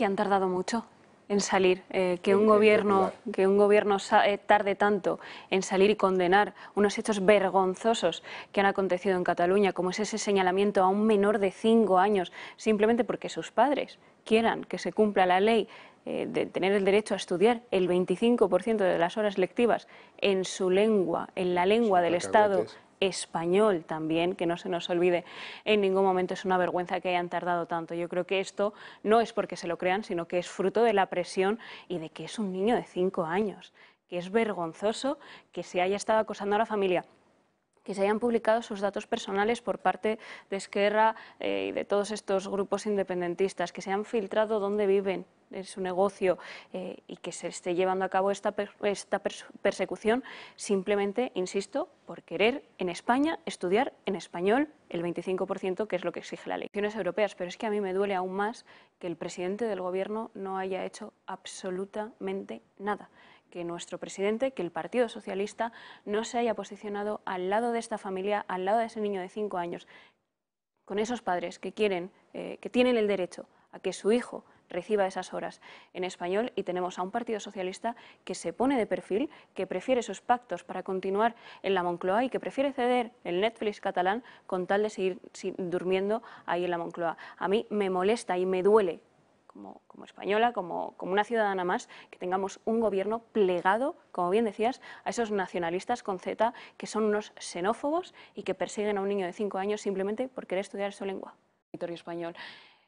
que han tardado mucho en salir, eh, que, un gobierno, que un gobierno tarde tanto en salir y condenar unos hechos vergonzosos que han acontecido en Cataluña, como es ese señalamiento a un menor de cinco años, simplemente porque sus padres quieran que se cumpla la ley eh, de tener el derecho a estudiar el 25% de las horas lectivas en su lengua, en la lengua del Estado español también, que no se nos olvide en ningún momento. Es una vergüenza que hayan tardado tanto. Yo creo que esto no es porque se lo crean, sino que es fruto de la presión y de que es un niño de cinco años, que es vergonzoso que se haya estado acosando a la familia que se hayan publicado sus datos personales por parte de Esquerra eh, y de todos estos grupos independentistas, que se han filtrado dónde viven, en su negocio eh, y que se esté llevando a cabo esta, persecución simplemente, insisto, por querer en España estudiar en español el 25%, que es lo que exige la ley. Europeas, pero es que a mí me duele aún más que el presidente del Gobierno no haya hecho absolutamente nada que nuestro presidente, que el Partido Socialista, no se haya posicionado al lado de esta familia, al lado de ese niño de cinco años, con esos padres que quieren, eh, que tienen el derecho a que su hijo reciba esas horas en español y tenemos a un Partido Socialista que se pone de perfil, que prefiere sus pactos para continuar en la Moncloa y que prefiere ceder el Netflix catalán con tal de seguir durmiendo ahí en la Moncloa. A mí me molesta y me duele como, española, como, una ciudadana más, que tengamos un gobierno plegado, como bien decías, a esos nacionalistas con Z que son unos xenófobos y que persiguen a un niño de cinco años simplemente por querer estudiar su lengua. español.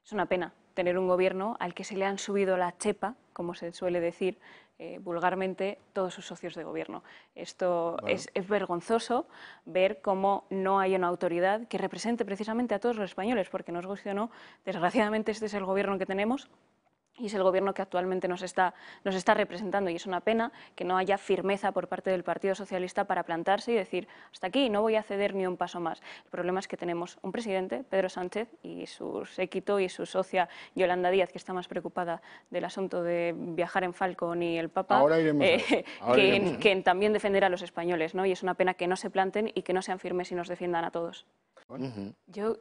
Es una pena tener un gobierno al que se le han subido la chepa, como se suele decir eh, vulgarmente, todos sus socios de gobierno. Esto es, vergonzoso ver cómo no hay una autoridad que represente precisamente a todos los españoles, porque nos cuestionó, desgraciadamente este es el gobierno que tenemos y es el gobierno que actualmente nos está, nos está representando y es una pena que no haya firmeza por parte del Partido Socialista para plantarse y decir hasta aquí no voy a ceder ni un paso más. El problema es que tenemos un presidente, Pedro Sánchez, y su séquito y su socia Yolanda Díaz, que está más preocupada del asunto de viajar en Falcon y el Papa, eh, que, también defender a los españoles. ¿no? Y es una pena que no se planten y que no sean firmes y nos defiendan a todos. Yo,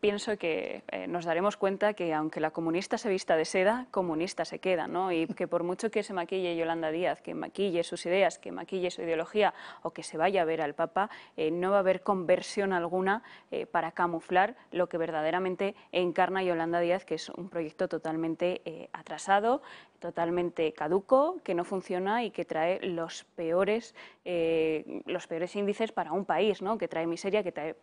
pienso que eh, nos daremos cuenta que aunque la comunista se vista de seda, comunista se queda, Y que por mucho que se maquille Yolanda Díaz, que maquille sus ideas, que maquille su ideología o que se vaya a ver al Papa, eh, no va a haber conversión alguna eh, para camuflar lo que verdaderamente encarna Yolanda Díaz, que es un proyecto totalmente atrasado, totalmente caduco, que no funciona y que trae los peores, los peores índices para un país, ¿no? Que trae miseria, que trae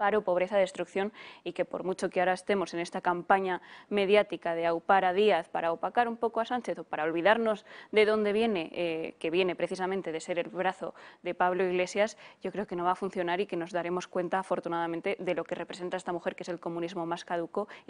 paro, pobreza, destrucción y que por mucho que ahora estemos en esta campaña mediática de aupar a Díaz para opacar un poco a Sánchez o para olvidarnos de dónde viene, eh, que viene precisamente de ser el brazo de Pablo Iglesias, yo creo que no va a funcionar y que nos daremos cuenta afortunadamente de lo que representa esta mujer, que es el comunismo más caduco. Y